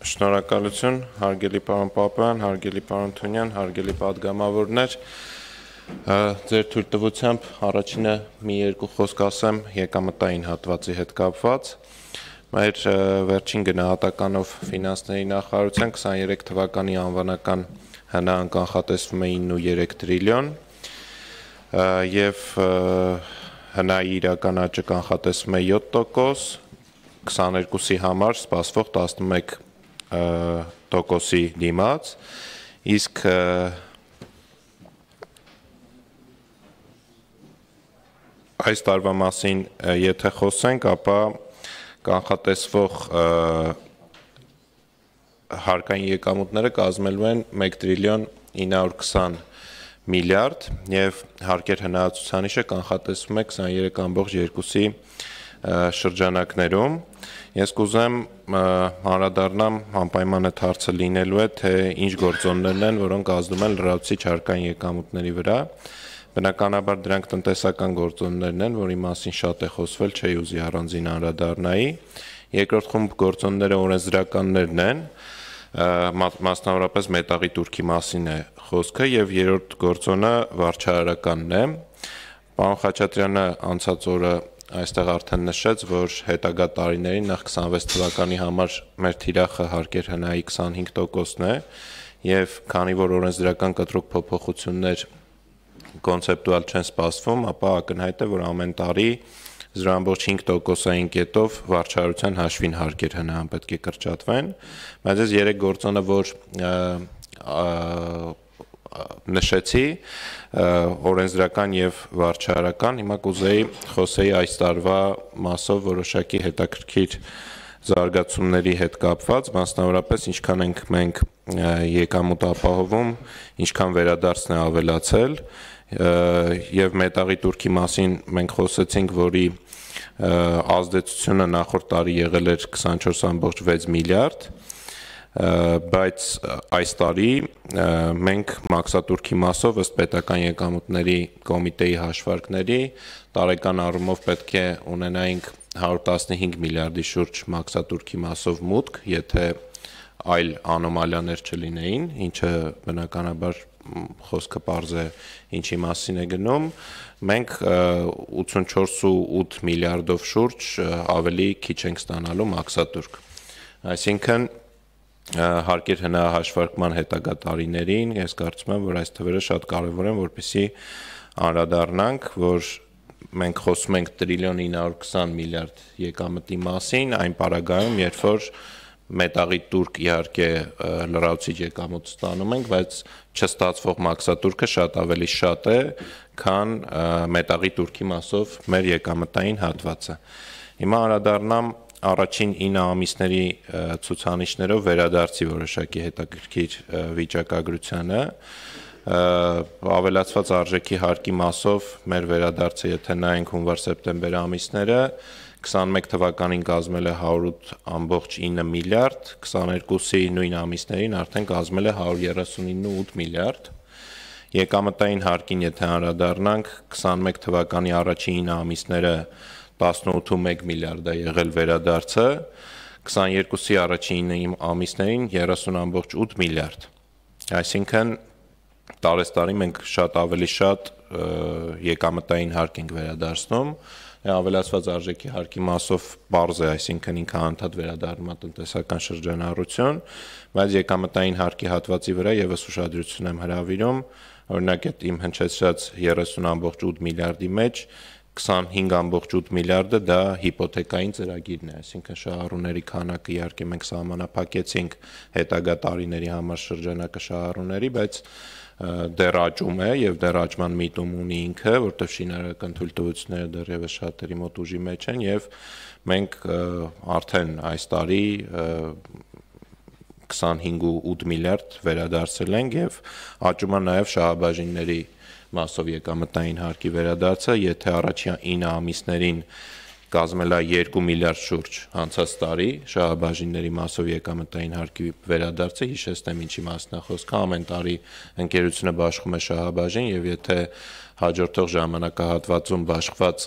Շնորհակալություն, հարգելի պարոն Պապյան, հարգելի պարոն Թունյան, հարգելի падգամավորներ։ Ձեր թույլտվությամբ առաջինը մի երկու խոսք ասեմ եկամտային հատվածի հետ կապված։ Մեր վերջին գնահատականով ֆինանսների նախարարության 23 թվականի անվանական հնան կանխատեսվում է 9.3 տրիլիոն եւ հնայի իրական աճը կանխատեսվում է 7%, 22-ի համար սպասվող 11 տոքոսի դիմաց, իսկ այս տարվա մասին եթե խոսենք, ապա կանխատեսվող հարկային եկամուտները կազմելու են 1 տրիլիոն 920 միլիարդ և հարկեր հնարացուցանիշը կանխատեսվում է 23.2-ի շրջանակներում։ Ես կուզեմ հանրադառնամ անպայման այդ հարցը լինելու է, թե ինչ գործոններն են, որոնք ազդում են լրացուցիչ հարկային եկամուտների վրա։ Բնականաբար դրանք տնտեսական գործոններն են, որի մասին շատ է խոսվել, չի ուզի առանձին հանրադառնայի։ Երկրորդ խումբ գործոնները օրենսդրականներն են, մասնավորապես մետաղի турքի մասին է խոսքը եւ երրորդ գործոնը վարչահարականն է։ Պարոն Խաչատրյանը անցած օրը այստեղ արդեն նշեց, որ հետագա տարիներին նախ 26 թվականի համար մեր թիրախը հարկեր հնայի 25%-ն է եւ քանի որ օրենսդրական կտրուկ փոփոխություններ կոնցեպտուալ չեն սպասվում, ապա ակնհայտ է, որ ամեն տարի 0.5%-ային կետով վարչարության հաշվին հարկեր հնան պետք է կրճատվեն, բայց այս երեք գործոնը, որ նշեցի օրենսդրական եւ վարչարական հիմա կուզեի խոսեի այս տարվա մասով որոշակի հետաքրքիր զարգացումների հետ կապված մասնավորապես ինչքան ենք մենք եկամուտ ապահովում ինչքան վերադարձն է ավելացել եւ մետաղի турքի մասին մենք խոսեցինք որի ազդեցությունը նախորդ տարի եղել էր 24.6 միլիարդ բայց այս տարի մենք մաքսատուրքի մասով ըստ պետական եկամուտների կոմիտեի հաշվարկների տարեկան առումով պետք է ունենայինք 115 միլիարդի շուրջ մաքսատուրքի մասով մուտք, եթե այլ անոմալիաներ չլինեին, ինչը բնականաբար խոսքը པարզ է ինչի մասին է գնում մենք 84.8 միլիարդով շուրջ ավելի քիչ ենք ստանալու մաքսատուրք այսինքն հարկեր հնահաշվարկման հետագա տարիներին, ես կարծում եմ, որ այս թվերը շատ կարևոր են, որպեսզի անդրադառնանք, որ մենք խոսում ենք տրիլիոն 920 միլիարդ եկամտի մասին, այն պարագայում, երբ որ մետաղի турք իհարկե լրացուցիչ եկամուտ ստանում ենք, բայց չստացվող մաքսատուրքը շատ ավելի շատ է, քան մետաղի турքի մասով մեր եկամտային հատվածը։ Հիմա անդրադառնամ առաջին 9 ամիսների ցուցանիշներով վերադարձի որոշակի հետաքրքիր վիճակագրությանը ավելացված արժեքի հարկի մասով մեր վերադարձը եթե նայենք հունվար-սեպտեմբեր ամիսները 21 թվականին կազմել է 108.9 միլիարդ, 22-ի նույն ամիսներին արդեն կազմել է 139.8 միլիարդ։ Եկամտային հարկին եթե անդրադառնանք, 21 թվականի առաջին 9 ամիսները 108.9 18-ում 1 միլիարդ է եղել վերադարձը, 22-ի առաջին ամիսներին 30.8 միլիարդ։ Այսինքն տարեստարի մենք շատ ավելի շատ եկամտային հարկ ենք վերադարձնում ավելացված արժեքի հարկի մասով բարձ է, այսինքն ինքը անդադ վերադառնում է տնտեսական շրջանառություն, բայց եկամտային հարկի հատվածի վրա եւս ուշադրություն եմ հրավիրում, օրինակ այդ իմ հնչեցրած 30.8 միլիարդի մեջ 25.8 միլիարդը դա հիպոթեկային ծրագիրն է, այսինքն շահառուների քանակը իհարկե մենք սահմանափակեցինք հետագա տարիների համար շրջանակը շահառուների, բայց դեռ աճում է եւ դեռ աճման միտում ունի ինքը, որտեղ շինարական թույլտվությունները դեռևս շատերի մոտ ուժի մեջ են եւ մենք արդեն այս տարի 25.8 միլիարդ վերադարձել ենք եւ աճում է նաեւ շահաբաժինների և մասով եկամտային հարկի վերադարձը, եթե առաջին 9 ամիսներին կազմել է 2 միլիարդ շուրջ անցած տարի շահաբաժինների մասով եկամտային հարկի վերադարձը հիշեցնեմ ինչի մասն է խոսքը ամեն տարի ընկերությունը բաշխում է շահաբաժին եւ եթե հաջորդող ժամանակահատվածում բաշխված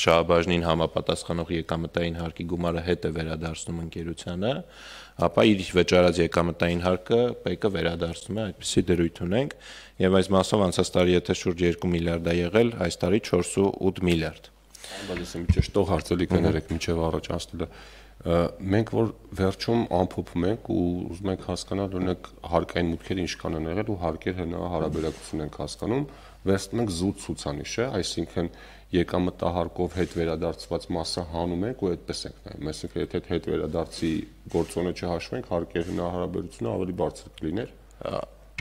շահաբաժնին համապատասխանող եկամտային հարկի գումարը հետ է վերադարձնում ընկերությանը, ապա իր վճարած եկամտային հարկը պեկը վերադարձնում է, այդպիսի դրույթ ունենք, եւ այս մասով անցած տարի եթե շուրջ 2 միլիարդ է եղել, այս տարի 4.8 միլիարդ։ Բայց մի ճշտող հարցելիք ներեք միջև առաջ անցնելը։ Մենք որ վերջում ամփոփում ենք ու ուզում ենք հասկանալ օրինակ հարկային մուտքերը ինչքան են եղել ու հարկեր հնա հարաբերակցություն ենք հասկանում, վերցնենք զուտ ցուցանիշը, այսինքն եկամտահարկով հետ վերադարձված մասը հանում ենք ու այդպես ենք նայում։ Այսինքն եթե այդ հետ վերադարձի գործոնը չհաշվենք, հարկեր հնարաբերությունը ավելի բարձր կլիներ։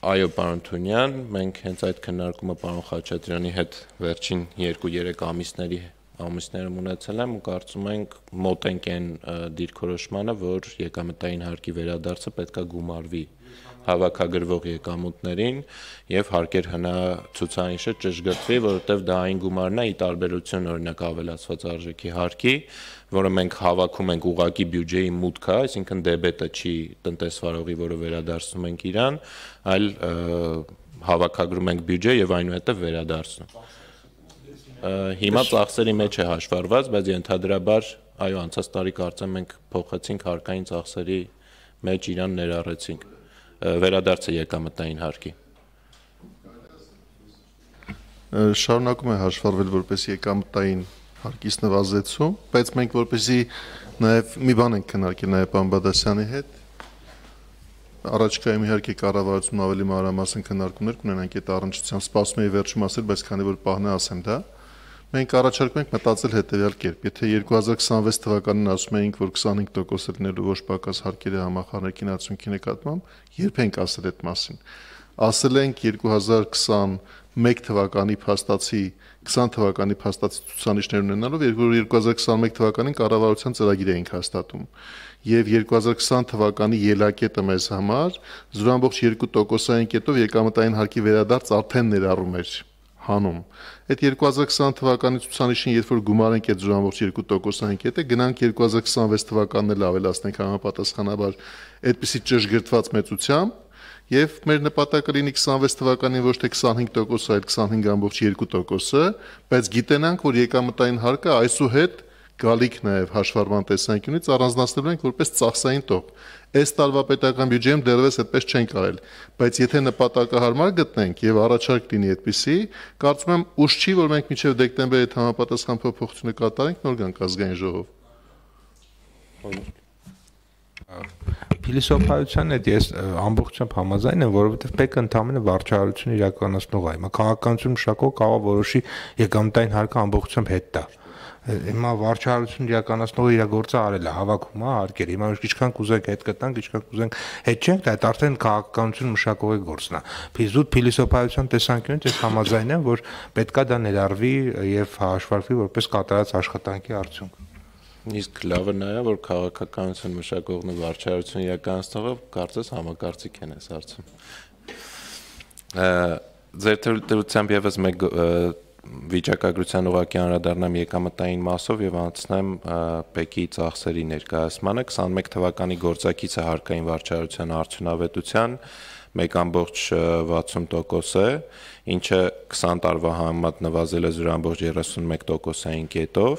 Այո, պարոն Թունյան, մենք հենց այդ քննարկումը պարոն Խաչատրյանի հետ վերջին 2-3 ամիսների ամիսներում ունեցել եմ ու կարծում ենք մոտ ենք այն դիրքորոշմանը, որ եկամտային հարկի վերադարձը պետքա գումարվի հավաքագրվող եկամուտներին եւ հարկեր հնացուցանիշը ճշգրտվի, որովհետեւ դա այն գումարն է՝ ի տարբերություն օրինակ ավելացված արժեքի հարկի, որը մենք հավաքում ենք ուղակի բյուջեի մուտքը, այսինքն դեբետը չի տնտեսվարողի, որը վերադարձնում ենք իրան, այլ հավաքագրում ենք բյուջե եւ այնուհետեւ վերադարձնում։ Հիմա ծախսերի մեջ է հաշվարված, բայց ենթադրաբար, այո, անցած տարի կարծեմ մենք փոխեցինք հարկային ծախսերի մեջ իրան ներառեցինք վերադարձը եկամտային հարկի։ Շարունակում է հաշվարվել որպես եկամտային հարկից նվազեցում, բայց մենք որպեսի նաև մի բան ենք քննարկել նաև պարոն Բադասյանի հետ, առաջկայում իհարկե կառավարությունն ավելի մանրամասն քննարկումներ կունենանք այդ առնչությամբ սպասում եի վերջում ասել, բայց քանի որ պահն է ասեմ դա, Մենք առաջարկում ենք մտածել հետևյալ կերպ. եթե 2026 թվականին ասում էինք, որ 25%-ը լինելու ոչ պակաս հարկերը համախառնելիքին արդյունքի նկատմամբ, երբ ենք ասել այդ մասին։ Ասել ենք 2021 թվականի փաստացի 20 թվականի փաստացի ցուցանիշներ ունենալով, երբ որ 2021 թվականին կառավարության ծրագիր էինք հաստատում եւ 2020 թվականի ելակետը մեզ համար 0.2%-ային կետով եկամտային հարկի վերադարձ արդեն ներառում էր հանում։ Այդ 2020 թվականի ցուցանիշին, երբ որ գումարենք այդ 0.2%-ային կետը, գնանք 2026 թվականն էլ ավելացնենք համապատասխանաբար այդպիսի ճշգրտված մեծությամբ, եւ մեր նպատակը լինի 26 թվականին ոչ թե 25%, այլ 25.2%-ը, բայց գիտենանք, որ եկամտային հարկը այսուհետ 0.5 գալիք նաև հաշվառման տեսանկյունից առանձնացնել ենք որպես ծախսային տող։ Այս տարվա պետական բյուջեում դեռևս այդպես չեն կարել, բայց եթե նպատակահարմար գտնենք եւ առաջարկ լինի այդպիսի, կարծում եմ ուշ չի, որ մենք մինչեւ դեկտեմբեր այդ համապատասխան փոփոխությունը կատարենք նոր գանք ազգային ժողով։ Փիլիսոփայության հետ ես ամբողջությամբ համաձայն եմ, որովհետև պետք է ընդամենը վարչարարություն իրականացնող այ։ Քաղաքականություն մշակող կարող որոշի եկամտային հարկը ամբողջությամբ հետ տա։ Ա հիմա վարչարություն իրականացնողը իր գործը արել է, հավաքում է հարկեր։ Հիմա ուշ ինչքան կուզենք այդ կտանք, ինչքան կուզենք հետ չենք, դա այդ արդեն քաղաքականություն մշակողի գործն է։ Ֆիզուտ փիլիսոփայության տեսանկյունից ես համաձայն եմ, որ պետքա դա ներառվի եւ հաշվարկվի որպես կատարած աշխատանքի արդյունք։ Իսկ լավը նա է, որ քաղաքականություն մշակողն ու վարչարություն իրականացնողը կարծես համակարծիք են այս հարցում։ Ձեր դրությամբ եւս մեկ վիճակագրության ուղակի անդրադառնամ եկամտային մասով եւ անցնեմ ՊԵԿ-ի ծախսերի ներկայացմանը 21 թվականի գործակիցը հարկային վարչարության արդյունավետության 1.60% է, ինչը 20 տարվա համեմատ նվազել է 0.31%-ային կետով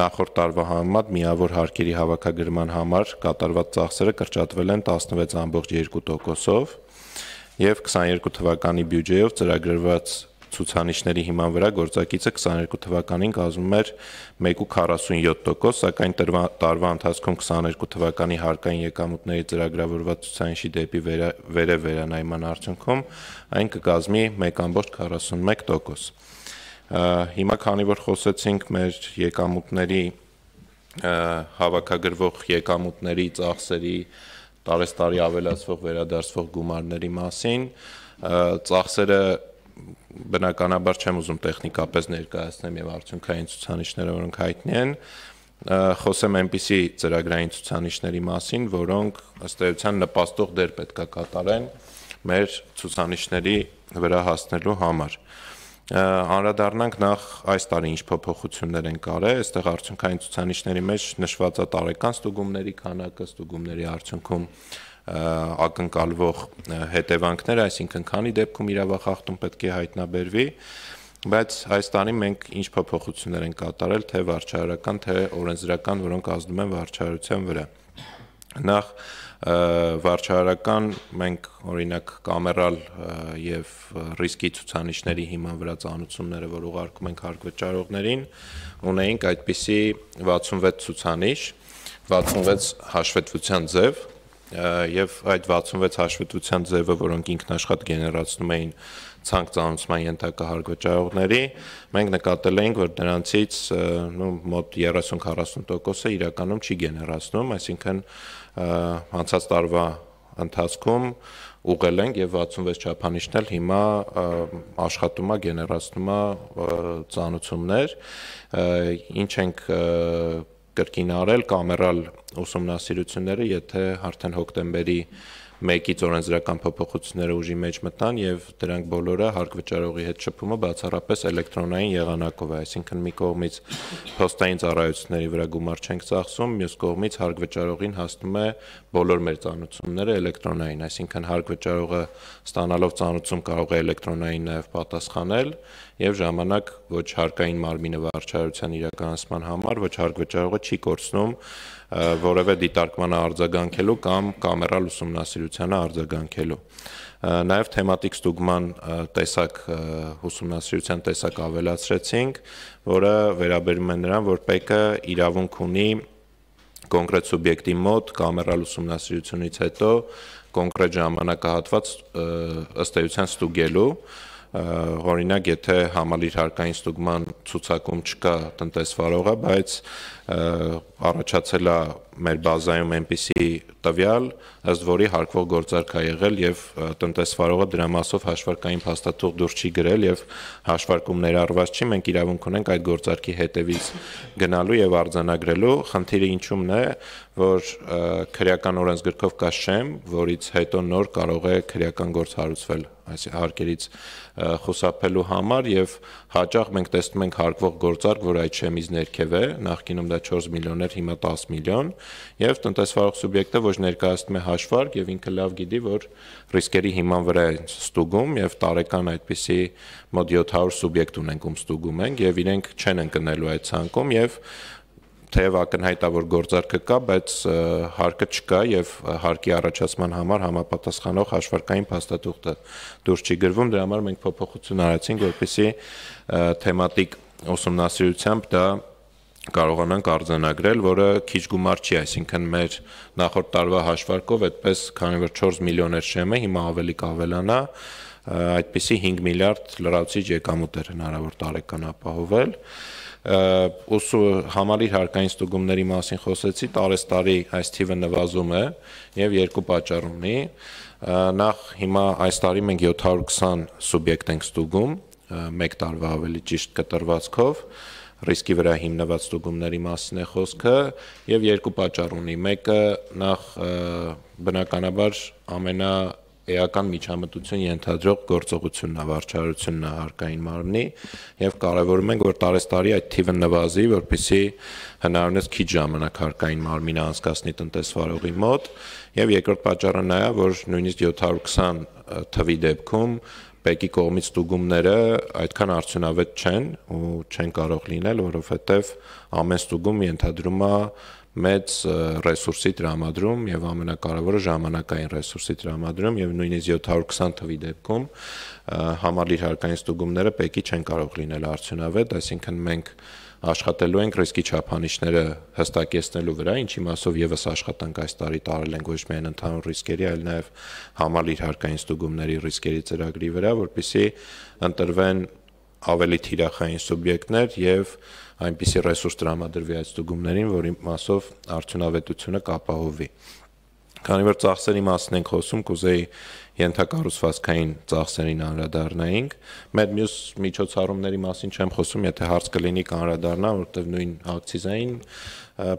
նախորդ տարվա համեմատ միավոր հարկերի հավաքագրման համար կատարված ծախսերը կրճատվել են 16.2%-ով եւ 22 թվականի բյուջեով ծրագրված ցուցանիշների հիման վրա գործակիցը 22 թվականին կազմում էր 1.47%, սակայն տարվա ընթացքում 22 թվականի հարկային եկամուտների ծրագրավորված ցուցանիշի դեպի վերև վերանայման արդյունքում այն կկազմի 1.41%։ Հիմա քանի որ խոսեցինք մեր եկամուտների հավաքագրվող եկամուտների ծախսերի տարեստարի ավելացվող վերադարձվող գումարների մասին, ծախսերը բնականաբար չեմ ուզում տեխնիկապես ներկայացնեմ եւ արդյունքային ցուցանիշները, որոնք հայտնի են, խոսեմ այնպիսի ծրագրային ցուցանիշների մասին, որոնք ըստ էության նպաստող դեր պետքա կատարեն մեր ցուցանիշների վրա հասնելու համար։ Անդրադառնանք նախ այս տարի ինչ փոփոխություններ են կարել, այստեղ արդյունքային ցուցանիշների մեջ նշվածա տարեկան ստուգումների քանակը, ստուգումների արդյունքում ակնկալվող հետևանքները, այսինքն քանի դեպքում իրավախախտում պետք է հայտնաբերվի, բայց Հայաստանի մենք ինչ փոփոխություններ են կատարել թե վարչարարական, թե օրենսդրական, որոնք ազդում են վարչարարության վրա։ Նախ վարչարարական մենք օրինակ կամերալ եւ ռիսկի ցուցանիշների հիման վրա ծանուցումները, որ ուղարկում ենք հարկվճարողներին, ունեինք այդպիսի 66 ցուցանիշ, 66 հաշվետվության ձև, եւ այդ 66 հաշվետվության ձևը, որոնք ինքնաշխատ գեներացնում էին ցանկ ծանուցման ենթակա հարգվճարողների, մենք նկատել էինք, որ նրանցից նո մոտ 30-40%-ը իրականում չի գեներացնում, այսինքն անցած տարվա ընթացքում ուղղել ենք եւ 66 չափանիշն էլ հիմա աշխատում է գեներացնում է ծանուցումներ ինչ ենք կրկին արել կամերալ ուսումնասիրությունները, եթե արդեն հոկտեմբերի մեկից օրենսդրական փոփոխությունները ուժի մեջ մտան եւ դրանք բոլորը հարկ վճարողի հետ շփումը բացառապես էլեկտրոնային եղանակով է, այսինքն մի կողմից փոստային ծառայությունների վրա գումար չենք ծախսում, մյուս կողմից հարկ վճարողին հասնում է բոլոր մեր ծանուցումները էլեկտրոնային, այսինքն հարկ վճարողը ստանալով ծանուցում կարող է էլեկտրոնային նաեւ պատասխանել եւ ժամանակ ոչ հարկային մարմինը վարչարության իրականացման համար ոչ հարկ վճարողը չի կորցնում որևէ դիտարկմանը արձագանքելու կամ կամերալ ուսումնասիրություն ուսումնասիրությանը արձագանքելու։ Նաև թեմատիկ ստուգման տեսակ ուսումնասիրության տեսակ ավելացրեցինք, որը վերաբերում է նրան, որ ՊԵԿ-ը իրավունք ունի կոնկրետ սուբյեկտի մոտ կամերալ ուսումնասիրությունից հետո կոնկրետ ժամանակահատված ըստ էության ստուգելու օրինակ եթե համալիր հարկային ստուգման ցուցակում չկա տնտեսվարողը, բայց առաջացել է մեր բազայում այնպիսի տվյալ, ըստ որի հարկվող գործարք է եղել եւ տնտեսվարողը դրա մասով հաշվարկային փաստաթուղթ դուրս չի գրել եւ հաշվարկում ներառված չի, մենք իրավունք ունենք այդ գործարքի հետևից գնալու եւ արձանագրելու։ Խնդիրը ինչումն է, որ քրեական օրենսգրքով կա շեմ, որից հետո նոր կարող է քրեական գործ հարուցվել այս հարկերից խոսափելու համար եւ հաճախ մենք տեսնում ենք հարկվող գործարք, որ այդ շեմից ներքև է, նախկինում դա 4 միլիոն էր, հիմա 10 միլիոն, եւ տնտեսվարող սուբյեկտը ոչ ներկայացնում է հաշվարկ եւ ինքը լավ գիտի, որ ռիսկերի հիման վրա է ստուգում եւ տարեկան այդպիսի մոտ 700 սուբյեկտ ունենք, ում ստուգում ենք եւ իրենք չեն ընկնելու այդ ցանկում եւ թեև ակնհայտ է որ գործարքը կա, բայց հարկը չկա եւ հարկի առաջացման համար համապատասխանող հաշվարկային փաստաթուղթը դուրս չի գրվում, դրա համար մենք փոփոխություն արեցինք, որպեսզի թեմատիկ ուսումնասիրությամբ դա կարողանանք արձանագրել, որը քիչ գումար չի, այսինքն մեր նախորդ տարվա հաշվարկով այդպես քանի որ 4 միլիոներ շեմը հիմա ավելի կավելանա, այդպիսի 5 միլիարդ լրացիչ եկամուտ էր հնարավոր տարեկան ապահովել։ Ա, ուսու համալիր հարկային ստուգումների մասին խոսեցի, տարեստարի այս թիվը նվազում է եւ երկու պատճառ ունի։ Նախ հիմա այս տարի մենք 720 սուբյեկտ ենք ստուգում, 1 տարվա ավելի ճիշտ կտրվածքով ռիսկի վրա հիմնված ստուգումների մասին է խոսքը եւ երկու պատճառ ունի։ Մեկը նախ բնականաբար ամենա էական միջամտություն ենթադրող գործողությունն է, վարչարությունն է հարկային մարմնի եւ կարեւորում ենք, որ տարեստարի այդ թիվը նվազի, որպիսի հնարավորինս քիչ ժամանակ հարկային մարմինը անցկացնի տնտեսվարողի մոտ եւ երկրորդ պատճառը նա է, որ նույնիսկ 720 թվի դեպքում ՊԵԿ-ի կողմից ստուգումները այդքան արդյունավետ չեն ու չեն կարող լինել, որովհետև ամեն ստուգում ենթադրում է մեծ ռեսուրսի տրամադրում եւ ամենակարևորը ժամանակային ռեսուրսի տրամադրում եւ նույնիսկ 720 թվի դեպքում համալիր հարկային ստուգումները պեկի չեն կարող լինել արդյունավետ, այսինքն մենք աշխատելու ենք ռիսկի չափանիշները հստակեցնելու վրա, ինչի մասով եւս աշխատանք այս տարի տարել ենք ոչ միայն ընդհանուր ռիսկերի, այլ նաեւ համալիր հարկային ստուգումների ռիսկերի ծրագրի վրա, որպիսի ընտրվեն ավելի թիրախային սուբյեկտներ եւ և այնպիսի ռեսուրս տրամադրվի այդ ստուգումներին, որի մասով արդյունավետությունը կապահովվի։ Քանի որ ծախսերի մասն ենք խոսում, կուզեի ենթակառուցվածքային ծախսերին անդրադառնայինք։ Մեր մյուս միջոցառումների մասին չեմ խոսում, եթե հարց կլինի կանրադառնամ, որտեղ նույն ակցիզային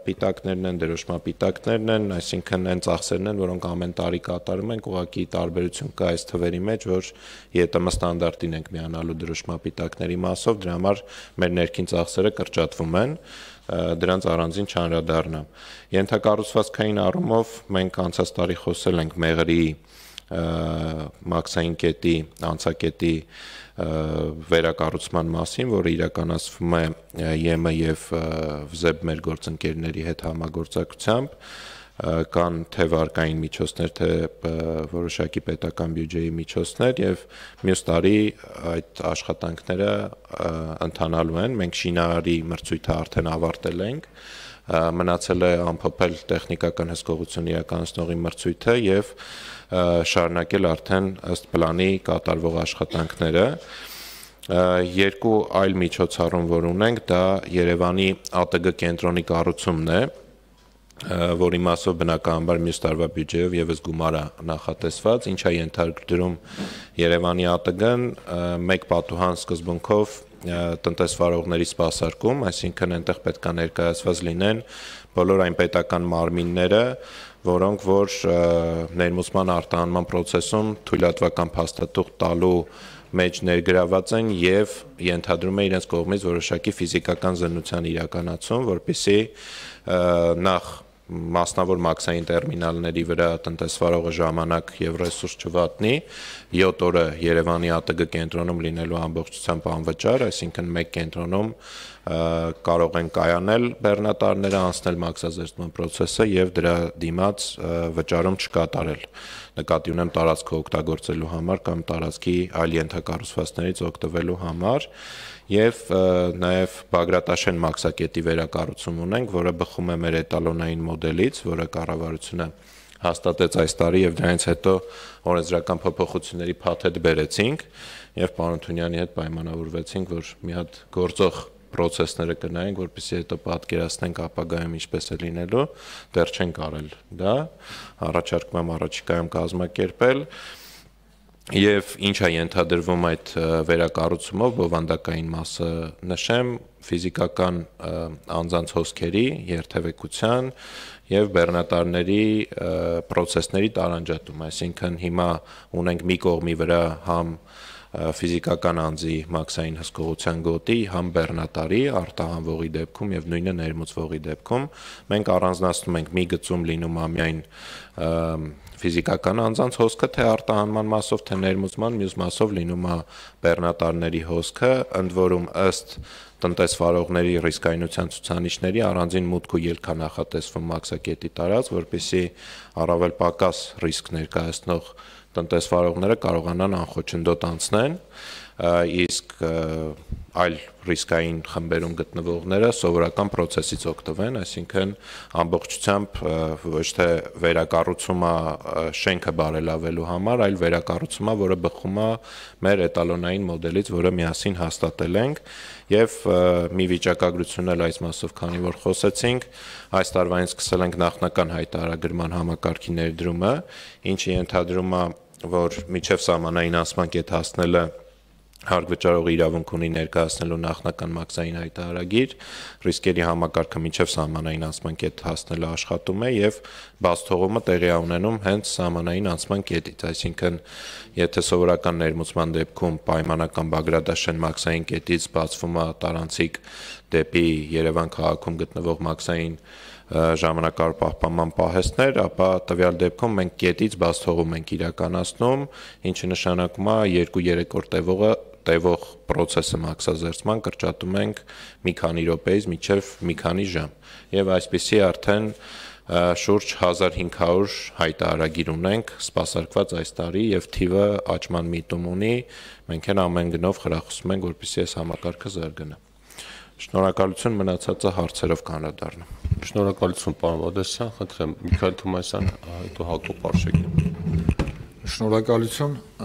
պիտակներն են, դրոշմապիտակներն են, այսինքն այն ծախսերն են, որոնք ամեն տարի կատարում ենք, ուղղակի տարբերություն կա այս թվերի մեջ, որ ԵՏՄ ստանդարտին ենք միանալու դրոշմապիտակների մասով, դրա համար մեր ներքին ծախսերը կրճատվում են դրանց առանձին չանրադառնամ։ Ենթակառուցվածքային առումով մենք անցած տարի խոսել ենք մեղրի մաքսային կետի, անցակետի վերակառուցման մասին, որը իրականացվում է ԵՄ եւ ՎԶԲ մեր գործընկերների հետ համագործակցությամբ կան թե վարկային միջոցներ, թե որոշակի պետական բյուջեի միջոցներ եւ մյուս տարի այդ աշխատանքները ընթանալու են։ Մենք շինարարի մրցույթը արդեն ավարտել ենք։ և, մնացել է ամփոփել տեխնիկական հսկողություն իրականացնողի մրցույթը եւ շարունակել արդեն ըստ պլանի կատարվող աշխատանքները երկու այլ միջոցառում, որ ունենք, դա Երևանի ԱՏԳ կենտրոնի կառուցումն է, որի մասով բնականաբար մյուս տարվա բյուջեով եւս գումարը նախատեսված, ինչա ենթարկում Երևանի ԱՏԳ-ն մեկ պատուհան սկզբունքով տնտեսվարողների սպասարկում, այսինքն այնտեղ պետք է ներկայացված լինեն բոլոր այն պետական մարմինները, որոնք որ ներմուծման արտահանման process-ում թույլատվական փաստաթուղթ տալու մեջ ներգրաված են եւ ենթադրում է իրենց կողմից որոշակի ֆիզիկական զննության իրականացում, որբիսի նախ մասնավոր մաքսային տերմինալների վրա տնտեսվարողը ժամանակ եւ ռեսուրս չվատնի 7 օրը Երևանի ԱՏԳ կենտրոնում լինելու ամբողջությամբ անվճար, այսինքն մեկ կենտրոնում կարող են կայանել բեռնատարները, անցնել մաքսազերծման process-ը եւ դրա դիմաց վճարում չկատարել։ Նկատի ունեմ տարածքը օգտագործելու համար կամ տարածքի այլ ենթակառուցվածքներից օգտվելու համար եւ նաեւ Բագրատաշեն մաքսակետի վերակառուցում ունենք, որը բխում է մեր էտալոնային մոդելից, որը կառավարությունը հաստատեց այս տարի եւ դրանից հետո օրենսդրական փոփոխությունների փաթեթ բերեցինք եւ պարոն Թունյանի հետ պայմանավորվեցինք, որ մի հատ գործող process-ները գնայինք, որպեսզի հետո պատկերացնենք ապագայում ինչպես է լինելու, դեռ չեն կարել դա։ Առաջարկում եմ առաջիկայում կազմակերպել։ կա Եվ ինչ է ենթադրվում այդ վերակառուցումով բովանդակային մասը նշեմ ֆիզիկական անձանց հոսքերի, երթևեկության եւ բեռնատարների process-ների տարանջատում, այսինքն հիմա ունենք մի կողմի վրա համ ֆիզիկական անձի մաքսային հսկողության գոտի համ բեռնատարի արտահանվողի դեպքում եւ նույնը ներմուծվողի դեպքում մենք առանձնացնում ենք մի գծում լինում ամյայն ֆիզիկական անձանց հոսքը թե արտահանման մասով, թե ներմուծման մյուս մասով լինում է բեռնատարների հոսքը, ընդ որում ըստ տնտեսվարողների ռիսկայնության ցուցանիշների առանձին մուտք ու ելքա նախատեսվում մաքսակետի տարած, որբիսի առավել պակաս ռիսկ ներկայացնող տնտեսվարողները կարողանան անխոչնդոտ անցնել։ ան իսկ այլ ռիսկային խմբերում գտնվողները սովորական process-ից օգտվեն, այսինքն ամբողջությամբ ոչ թե վերակառուցումը շենքը բարելավելու համար, այլ վերակառուցումը, որը բխում է մեր էտալոնային մոդելից, որը միասին հաստատել ենք, եւ մի վիճակագրություն էլ այս մասով, քանի որ խոսեցինք, այս տարվային սկսել ենք նախնական հայտարարագրման համակարգի ներդրումը, ինչը ենթադրում է, որ միջև սահմանային անցման կետ հասնելը հարգվճարողը իրավունք ունի ներկայացնելու նախնական մաքսային հայտարարագիր, ռիսկերի համակարգը միջև սահմանային անցման կետ հասնելու աշխատում է եւ բաց թողումը տեղի ունենում հենց սահմանային անցման կետից, այսինքն եթե սովորական ներմուծման դեպքում պայմանական Բագրադաշեն մաքսային կետից բացվում է տարանցիկ դեպի Երևան քաղաքում գտնվող մաքսային ժամանակար պահպանման պահեստներ, ապա տվյալ դեպքում մենք կետից բաց թողում ենք իրականացնում, ինչը նշանակում է 2-3 օր տևողը տևող process-ը մաքսազերծման կրճատում ենք մի քանի րոպեից մինչև մի քանի ժամ։ Եվ այսպեսի արդեն շուրջ 1500 հայտարարագիր ունենք սպասարկված այս տարի եւ թիվը աճման միտում ունի։ Մենք են ամեն գնով խրախուսում ենք, որպեսզի այս համակարգը զարգանա։ Շնորհակալություն մնացածը հարցերով կանրադառնամ։ Շնորհակալություն պարոն Վադեսյան, խնդրեմ Միքայել Թումասյան, հետո Հակոբ Արշակին։ Շնորհակալություն